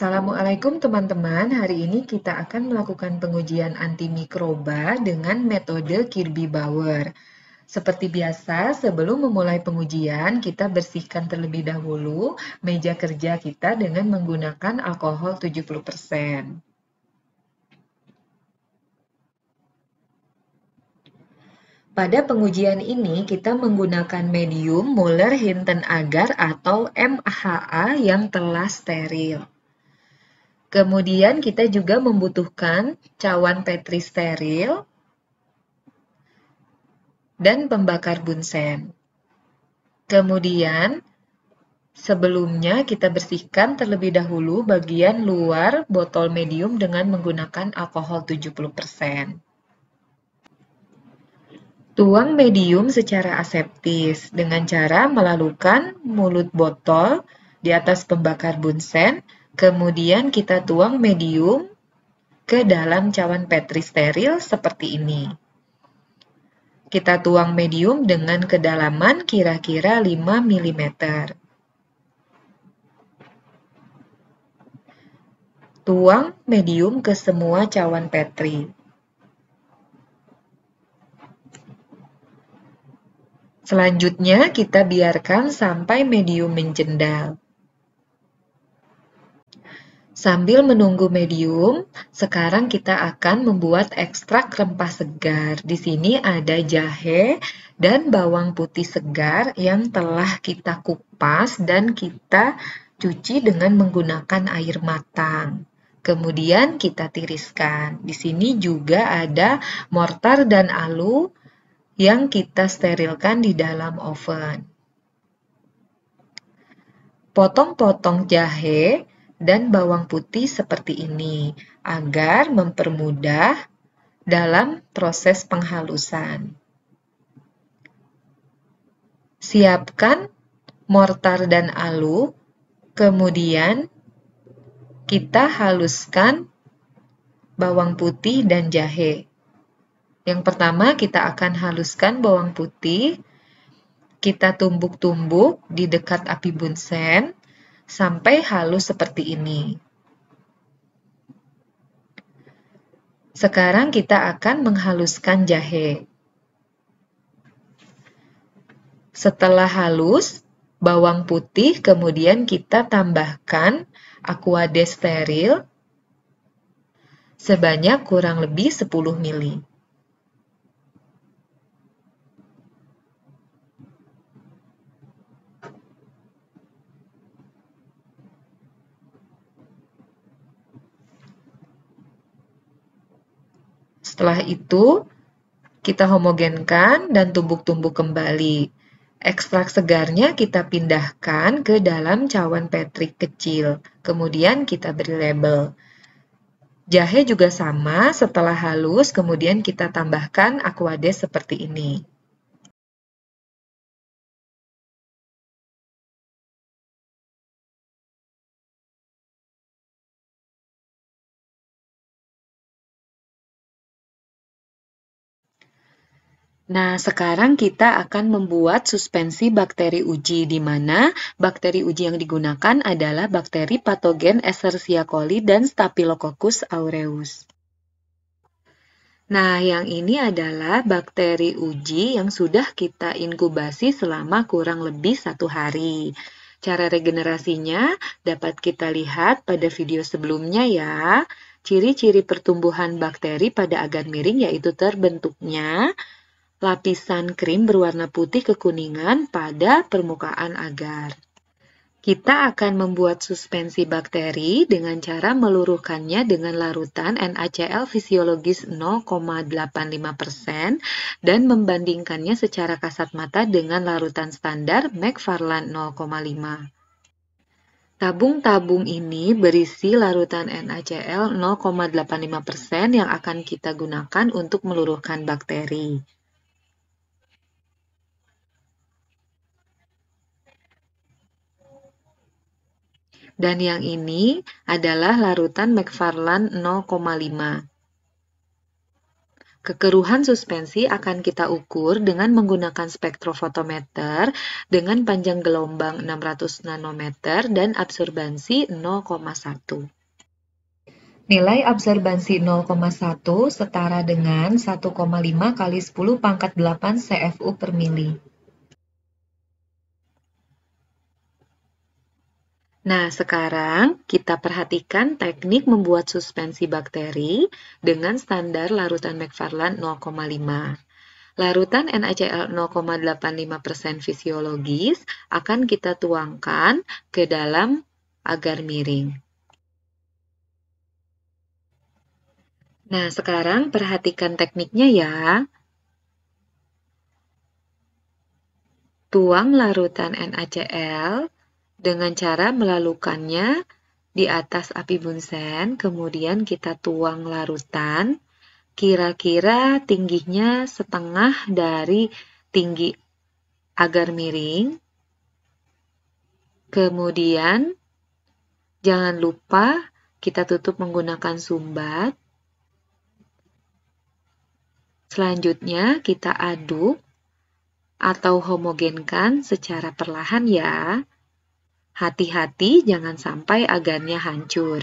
Assalamualaikum teman-teman, hari ini kita akan melakukan pengujian antimikroba dengan metode Kirby-Bauer. Seperti biasa, sebelum memulai pengujian, kita bersihkan terlebih dahulu meja kerja kita dengan menggunakan alkohol 70%. Pada pengujian ini, kita menggunakan medium Muller-Hinton agar atau MHA yang telah steril. Kemudian kita juga membutuhkan cawan petri steril dan pembakar bunsen. Kemudian sebelumnya kita bersihkan terlebih dahulu bagian luar botol medium dengan menggunakan alkohol 70%. Tuang medium secara aseptis dengan cara melalukan mulut botol di atas pembakar bunsen Kemudian kita tuang medium ke dalam cawan petri steril seperti ini. Kita tuang medium dengan kedalaman kira-kira 5 mm. Tuang medium ke semua cawan petri. Selanjutnya, kita biarkan sampai medium menjendal. Sambil menunggu medium, sekarang kita akan membuat ekstrak rempah segar. Di sini ada jahe dan bawang putih segar yang telah kita kupas dan kita cuci dengan menggunakan air matang. Kemudian kita tiriskan. Di sini juga ada mortar dan alu yang kita sterilkan di dalam oven. Potong-potong jahe dan bawang putih seperti ini agar mempermudah dalam proses penghalusan. Siapkan mortar dan alu, kemudian kita haluskan bawang putih dan jahe. Yang pertama kita akan haluskan bawang putih, kita tumbuk-tumbuk di dekat api bunsen, sampai halus seperti ini. Sekarang kita akan menghaluskan jahe. Setelah halus, bawang putih kemudian kita tambahkan aqua steril sebanyak kurang lebih 10 ml. Setelah itu, kita homogenkan dan tumbuk-tumbuk kembali. Ekstrak segarnya kita pindahkan ke dalam cawan petri kecil, kemudian kita beri label. Jahe juga sama, setelah halus kemudian kita tambahkan aquades seperti ini. Nah, sekarang kita akan membuat suspensi bakteri uji, di mana bakteri uji yang digunakan adalah bakteri patogen Escherichia coli dan Staphylococcus aureus. Nah, yang ini adalah bakteri uji yang sudah kita inkubasi selama kurang lebih satu hari. Cara regenerasinya dapat kita lihat pada video sebelumnya ya. Ciri-ciri pertumbuhan bakteri pada agar miring yaitu terbentuknya lapisan krim berwarna putih kekuningan pada permukaan agar. Kita akan membuat suspensi bakteri dengan cara meluruhkannya dengan larutan NaCl fisiologis 0,85% dan membandingkannya secara kasat mata dengan larutan standar McFarland 0,5. Tabung-tabung ini berisi larutan NaCl 0,85% yang akan kita gunakan untuk meluruhkan bakteri. dan yang ini adalah larutan McFarland 0,5. Kekeruhan suspensi akan kita ukur dengan menggunakan spektrofotometer dengan panjang gelombang 600 nanometer dan absorbansi 0,1. Nilai absorbansi 0,1 setara dengan 1,5 kali 10 pangkat 8 CFU per mili. Nah, sekarang kita perhatikan teknik membuat suspensi bakteri dengan standar larutan McFarland 0,5. Larutan NaCl 0,85% fisiologis akan kita tuangkan ke dalam agar miring. Nah, sekarang perhatikan tekniknya ya. Tuang larutan NaCl dengan cara melalukannya di atas api bunsen, kemudian kita tuang larutan kira-kira tingginya setengah dari tinggi agar miring. Kemudian jangan lupa kita tutup menggunakan sumbat. Selanjutnya kita aduk atau homogenkan secara perlahan ya. Hati-hati jangan sampai agarnya hancur.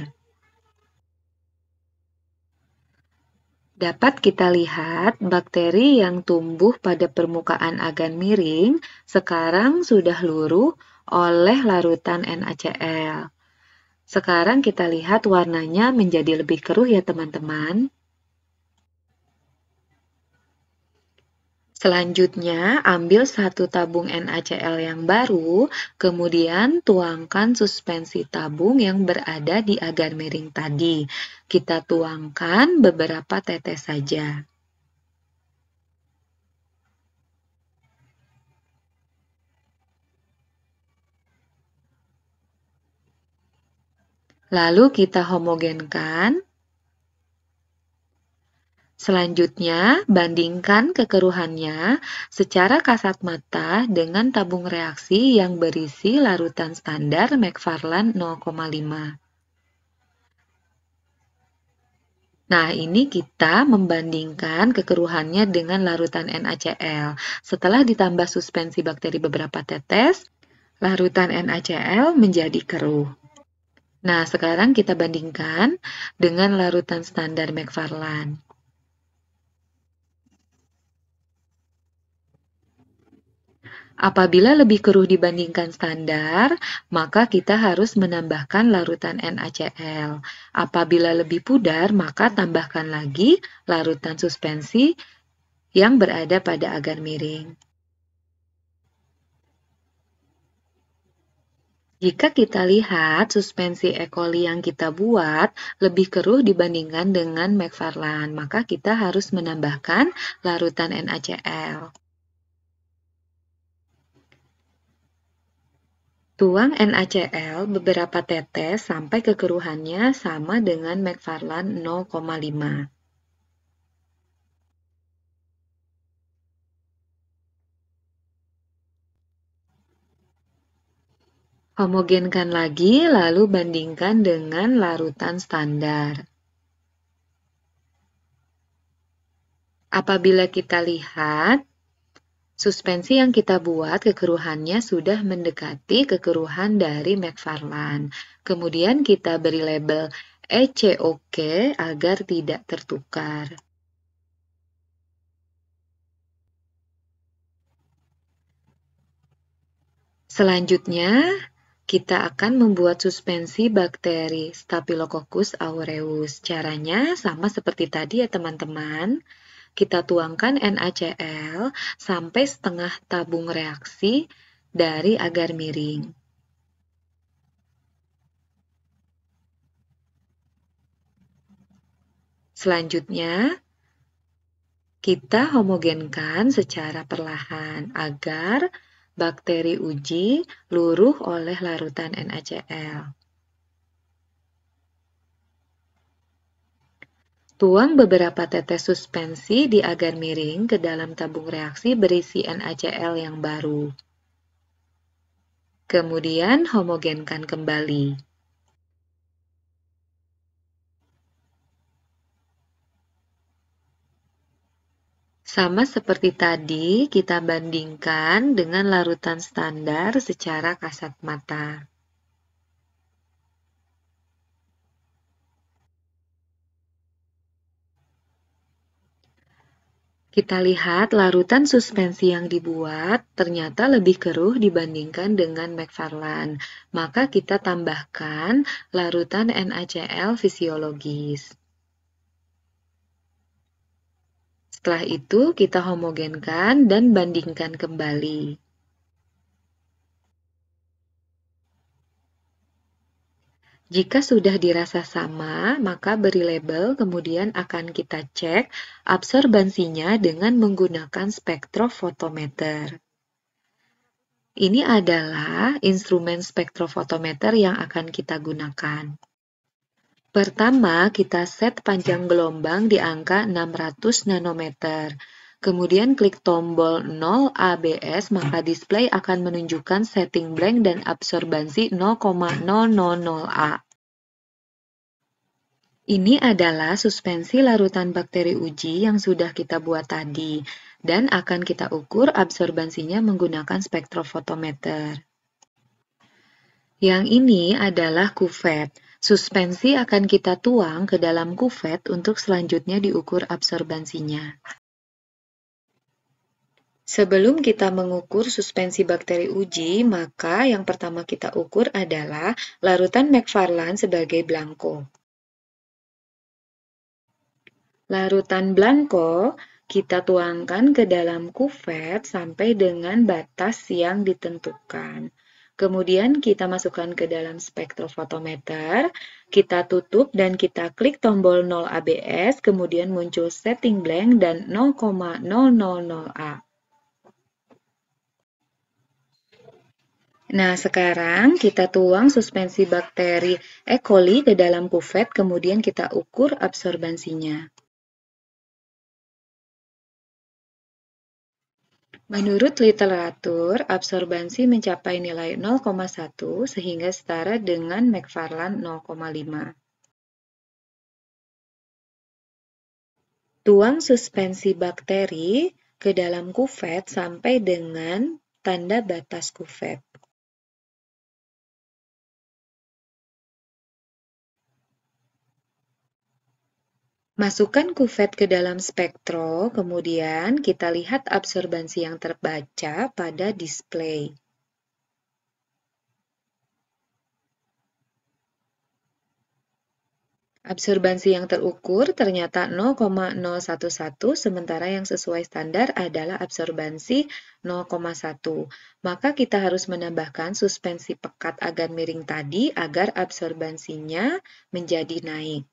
Dapat kita lihat bakteri yang tumbuh pada permukaan agan miring sekarang sudah luruh oleh larutan NaCl. Sekarang kita lihat warnanya menjadi lebih keruh ya teman-teman. Selanjutnya, ambil satu tabung NaCl yang baru, kemudian tuangkan suspensi tabung yang berada di agar miring tadi. Kita tuangkan beberapa tetes saja. Lalu kita homogenkan Selanjutnya, bandingkan kekeruhannya secara kasat mata dengan tabung reaksi yang berisi larutan standar McFarland 0,5. Nah, ini kita membandingkan kekeruhannya dengan larutan NaCl. Setelah ditambah suspensi bakteri beberapa tetes, larutan NaCl menjadi keruh. Nah, sekarang kita bandingkan dengan larutan standar McFarland. Apabila lebih keruh dibandingkan standar, maka kita harus menambahkan larutan NaCl. Apabila lebih pudar, maka tambahkan lagi larutan suspensi yang berada pada agar miring. Jika kita lihat suspensi E. coli yang kita buat lebih keruh dibandingkan dengan McFarland, maka kita harus menambahkan larutan NaCl. Tuang NaCl beberapa tetes sampai kekeruhannya sama dengan McFarland 0,5. Homogenkan lagi, lalu bandingkan dengan larutan standar. Apabila kita lihat, Suspensi yang kita buat kekeruhannya sudah mendekati kekeruhan dari McFarland. Kemudian kita beri label ECOK agar tidak tertukar. Selanjutnya, kita akan membuat suspensi bakteri Staphylococcus aureus. Caranya sama seperti tadi ya teman-teman. Kita tuangkan NaCl sampai setengah tabung reaksi dari agar miring. Selanjutnya, kita homogenkan secara perlahan agar bakteri uji luruh oleh larutan NaCl. Tuang beberapa tetes suspensi di agar miring ke dalam tabung reaksi berisi NaCl yang baru. Kemudian homogenkan kembali. Sama seperti tadi, kita bandingkan dengan larutan standar secara kasat mata. Kita lihat larutan suspensi yang dibuat ternyata lebih keruh dibandingkan dengan McFarland. Maka kita tambahkan larutan NaCl fisiologis. Setelah itu kita homogenkan dan bandingkan kembali. Jika sudah dirasa sama, maka beri label kemudian akan kita cek absorbansinya dengan menggunakan spektrofotometer. Ini adalah instrumen spektrofotometer yang akan kita gunakan. Pertama, kita set panjang gelombang di angka 600 nanometer. Kemudian klik tombol 0 ABS maka display akan menunjukkan setting blank dan absorbansi 0,000A. Ini adalah suspensi larutan bakteri uji yang sudah kita buat tadi dan akan kita ukur absorbansinya menggunakan spektrofotometer. Yang ini adalah kufet. Suspensi akan kita tuang ke dalam kufet untuk selanjutnya diukur absorbansinya. Sebelum kita mengukur suspensi bakteri uji, maka yang pertama kita ukur adalah larutan McFarland sebagai blanko. Larutan blanko kita tuangkan ke dalam kufet sampai dengan batas yang ditentukan. Kemudian kita masukkan ke dalam spektrofotometer, kita tutup dan kita klik tombol 0 ABS, kemudian muncul setting blank dan 0,000 A. Nah, sekarang kita tuang suspensi bakteri E. coli ke dalam kuvet, kemudian kita ukur absorbansinya. Menurut literatur, absorbansi mencapai nilai 0,1 sehingga setara dengan McFarland 0,5. Tuang suspensi bakteri ke dalam kufet sampai dengan tanda batas kufet. Masukkan kuvet ke dalam spektro, kemudian kita lihat absorbansi yang terbaca pada display. Absorbansi yang terukur ternyata 0,011, sementara yang sesuai standar adalah absorbansi 0,1. Maka kita harus menambahkan suspensi pekat agar miring tadi agar absorbansinya menjadi naik.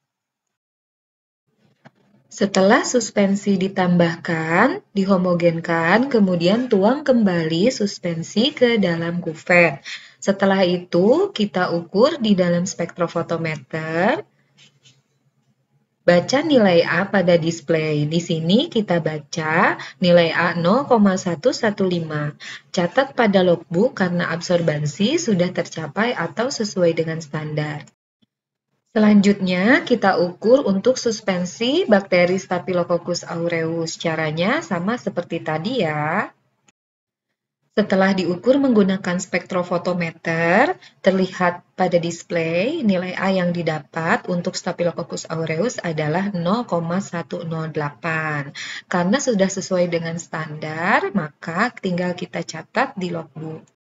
Setelah suspensi ditambahkan, dihomogenkan, kemudian tuang kembali suspensi ke dalam kuven. Setelah itu, kita ukur di dalam spektrofotometer. Baca nilai A pada display. Di sini kita baca nilai A 0,115. Catat pada logbook karena absorbansi sudah tercapai atau sesuai dengan standar. Selanjutnya, kita ukur untuk suspensi bakteri Staphylococcus aureus. Caranya sama seperti tadi ya. Setelah diukur menggunakan spektrofotometer, terlihat pada display nilai A yang didapat untuk Staphylococcus aureus adalah 0,108. Karena sudah sesuai dengan standar, maka tinggal kita catat di logbook.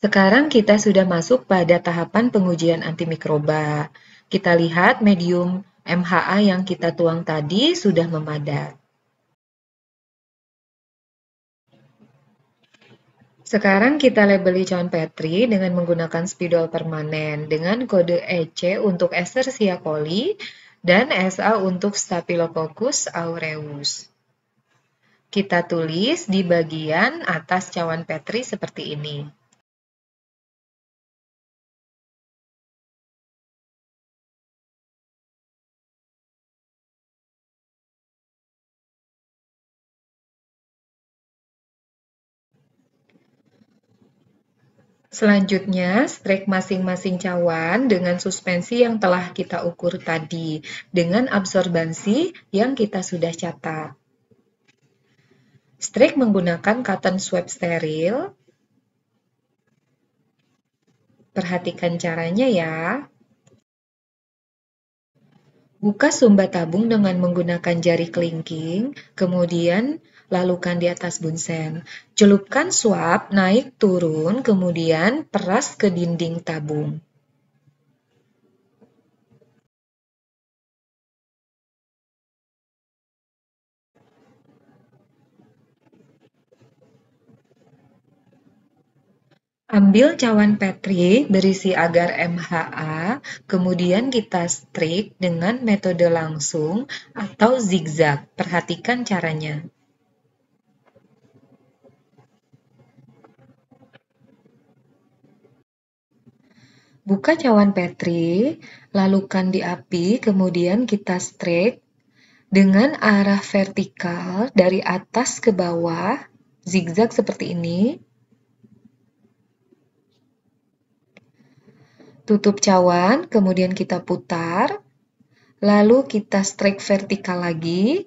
Sekarang kita sudah masuk pada tahapan pengujian antimikroba. Kita lihat medium MHA yang kita tuang tadi sudah memadat. Sekarang kita labeli cawan Petri dengan menggunakan spidol permanen dengan kode EC untuk Escherichia coli dan SA untuk Staphylococcus aureus. Kita tulis di bagian atas cawan Petri seperti ini. Selanjutnya, strike masing-masing cawan dengan suspensi yang telah kita ukur tadi dengan absorbansi yang kita sudah catat. Strike menggunakan cotton swab steril. Perhatikan caranya ya. Buka sumba tabung dengan menggunakan jari kelingking, kemudian lalukan di atas bunsen. Celupkan suap naik turun, kemudian peras ke dinding tabung. Ambil cawan petri berisi agar MHA, kemudian kita strik dengan metode langsung atau zigzag. Perhatikan caranya. Buka cawan petri, lalukan di api, kemudian kita strek dengan arah vertikal dari atas ke bawah, zigzag seperti ini. Tutup cawan, kemudian kita putar, lalu kita strek vertikal lagi,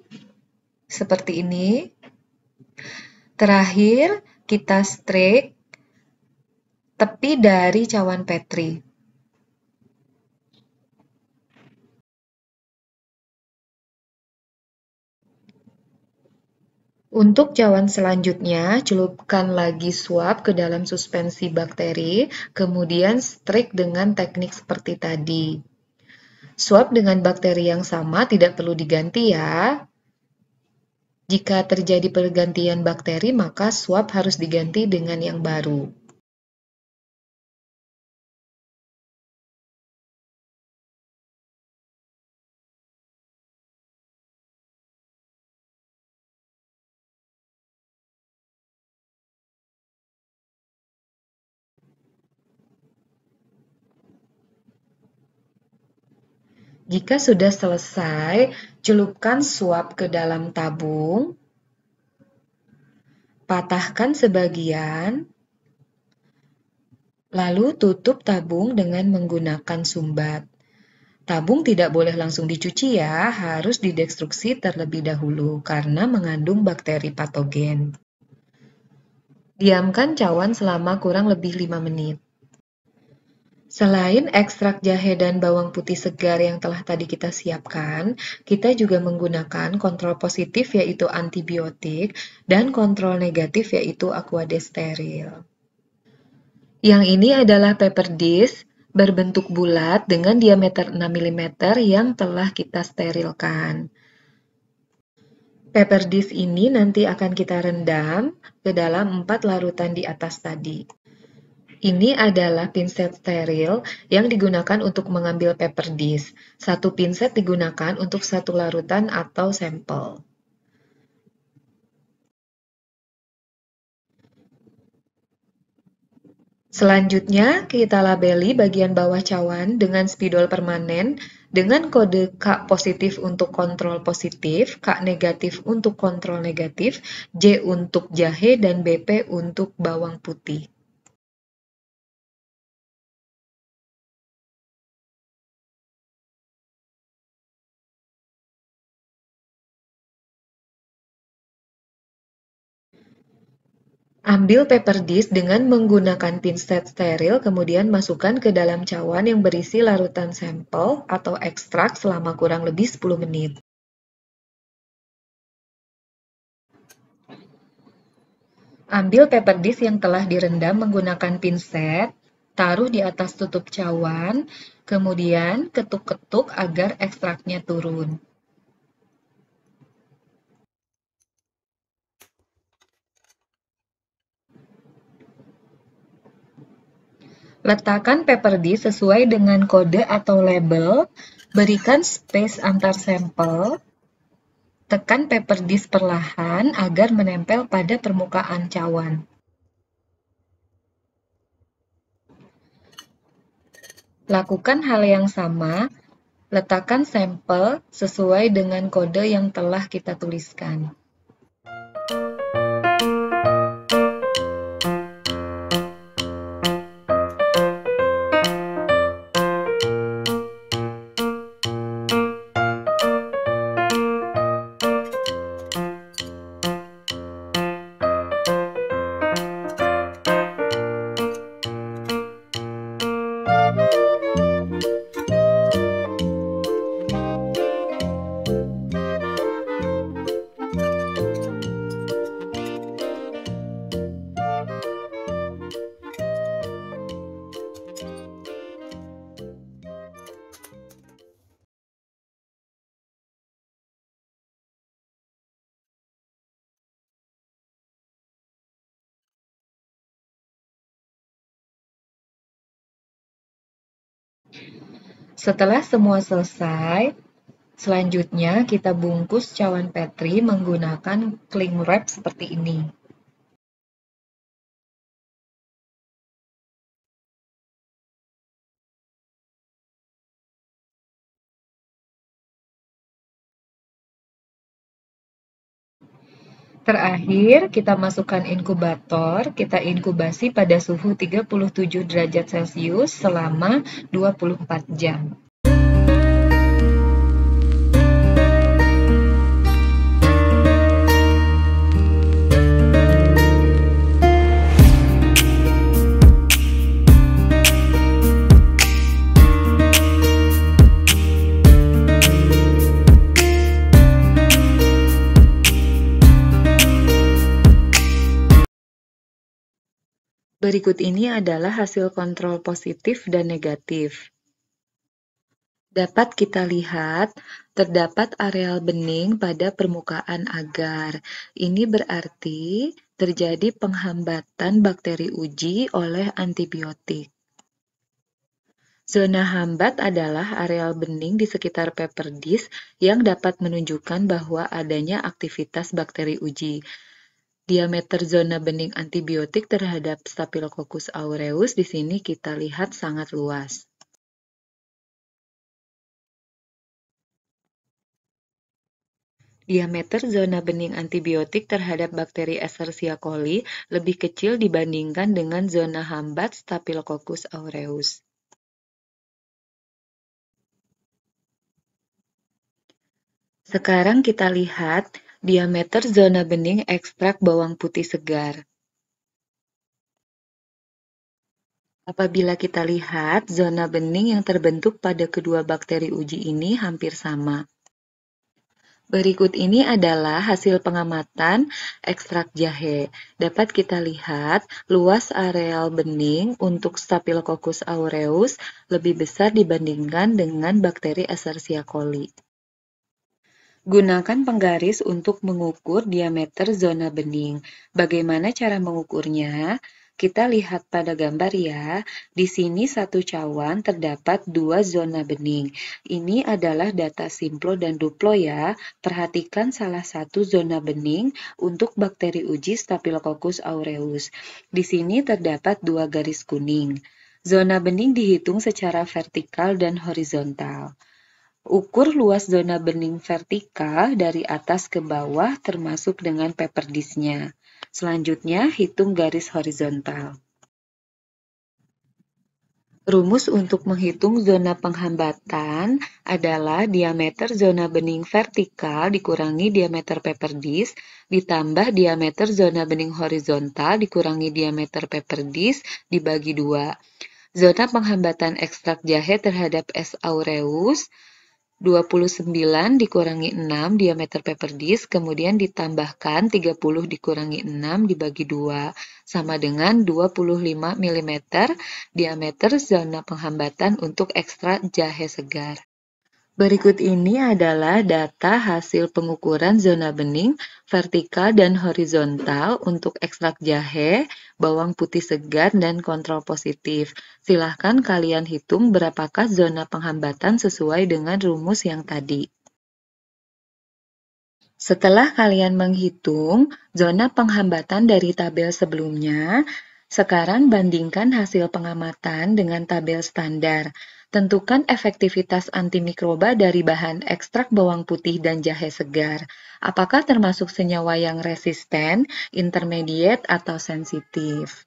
seperti ini. Terakhir, kita strek tepi dari cawan petri. Untuk cawan selanjutnya, celupkan lagi suap ke dalam suspensi bakteri, kemudian strik dengan teknik seperti tadi. Suap dengan bakteri yang sama tidak perlu diganti ya. Jika terjadi pergantian bakteri, maka suap harus diganti dengan yang baru. Jika sudah selesai, celupkan suap ke dalam tabung, patahkan sebagian, lalu tutup tabung dengan menggunakan sumbat. Tabung tidak boleh langsung dicuci ya, harus didestruksi terlebih dahulu karena mengandung bakteri patogen. Diamkan cawan selama kurang lebih 5 menit. Selain ekstrak jahe dan bawang putih segar yang telah tadi kita siapkan, kita juga menggunakan kontrol positif yaitu antibiotik dan kontrol negatif yaitu aquadesteril. steril. Yang ini adalah paper disc berbentuk bulat dengan diameter 6 mm yang telah kita sterilkan. Paper disc ini nanti akan kita rendam ke dalam 4 larutan di atas tadi. Ini adalah pinset steril yang digunakan untuk mengambil paper disk. Satu pinset digunakan untuk satu larutan atau sampel. Selanjutnya, kita labeli bagian bawah cawan dengan spidol permanen dengan kode K positif untuk kontrol positif, K negatif untuk kontrol negatif, J untuk jahe, dan BP untuk bawang putih. Ambil paper disk dengan menggunakan pinset steril kemudian masukkan ke dalam cawan yang berisi larutan sampel atau ekstrak selama kurang lebih 10 menit. Ambil paper disk yang telah direndam menggunakan pinset, taruh di atas tutup cawan, kemudian ketuk-ketuk agar ekstraknya turun. Letakkan paper di sesuai dengan kode atau label, berikan space antar sampel, tekan paper disk perlahan agar menempel pada permukaan cawan. Lakukan hal yang sama, letakkan sampel sesuai dengan kode yang telah kita tuliskan. Setelah semua selesai, selanjutnya kita bungkus cawan petri menggunakan cling wrap seperti ini. Terakhir, kita masukkan inkubator, kita inkubasi pada suhu 37 derajat Celcius selama 24 jam. Berikut ini adalah hasil kontrol positif dan negatif. Dapat kita lihat, terdapat areal bening pada permukaan agar. Ini berarti terjadi penghambatan bakteri uji oleh antibiotik. Zona hambat adalah areal bening di sekitar paper disk yang dapat menunjukkan bahwa adanya aktivitas bakteri uji. Diameter zona bening antibiotik terhadap Staphylococcus aureus di sini kita lihat sangat luas. Diameter zona bening antibiotik terhadap bakteri Escherichia coli lebih kecil dibandingkan dengan zona hambat Staphylococcus aureus. Sekarang kita lihat Diameter zona bening ekstrak bawang putih segar. Apabila kita lihat, zona bening yang terbentuk pada kedua bakteri uji ini hampir sama. Berikut ini adalah hasil pengamatan ekstrak jahe. Dapat kita lihat, luas areal bening untuk Staphylococcus aureus lebih besar dibandingkan dengan bakteri Escherichia coli. Gunakan penggaris untuk mengukur diameter zona bening. Bagaimana cara mengukurnya? Kita lihat pada gambar ya. Di sini satu cawan terdapat dua zona bening. Ini adalah data simplo dan duplo ya. Perhatikan salah satu zona bening untuk bakteri uji Staphylococcus aureus. Di sini terdapat dua garis kuning. Zona bening dihitung secara vertikal dan horizontal. Ukur luas zona bening vertikal dari atas ke bawah termasuk dengan paper disknya. Selanjutnya, hitung garis horizontal. Rumus untuk menghitung zona penghambatan adalah diameter zona bening vertikal dikurangi diameter paper disk ditambah diameter zona bening horizontal dikurangi diameter paper disk dibagi dua. Zona penghambatan ekstrak jahe terhadap S. aureus 29 dikurangi 6 diameter paper disk, kemudian ditambahkan 30 dikurangi 6 dibagi 2, sama dengan 25 mm diameter zona penghambatan untuk ekstra jahe segar. Berikut ini adalah data hasil pengukuran zona bening vertikal dan horizontal untuk ekstrak jahe, bawang putih segar, dan kontrol positif. Silahkan kalian hitung berapakah zona penghambatan sesuai dengan rumus yang tadi. Setelah kalian menghitung zona penghambatan dari tabel sebelumnya, sekarang bandingkan hasil pengamatan dengan tabel standar. Tentukan efektivitas antimikroba dari bahan ekstrak bawang putih dan jahe segar. Apakah termasuk senyawa yang resisten, intermediate, atau sensitif?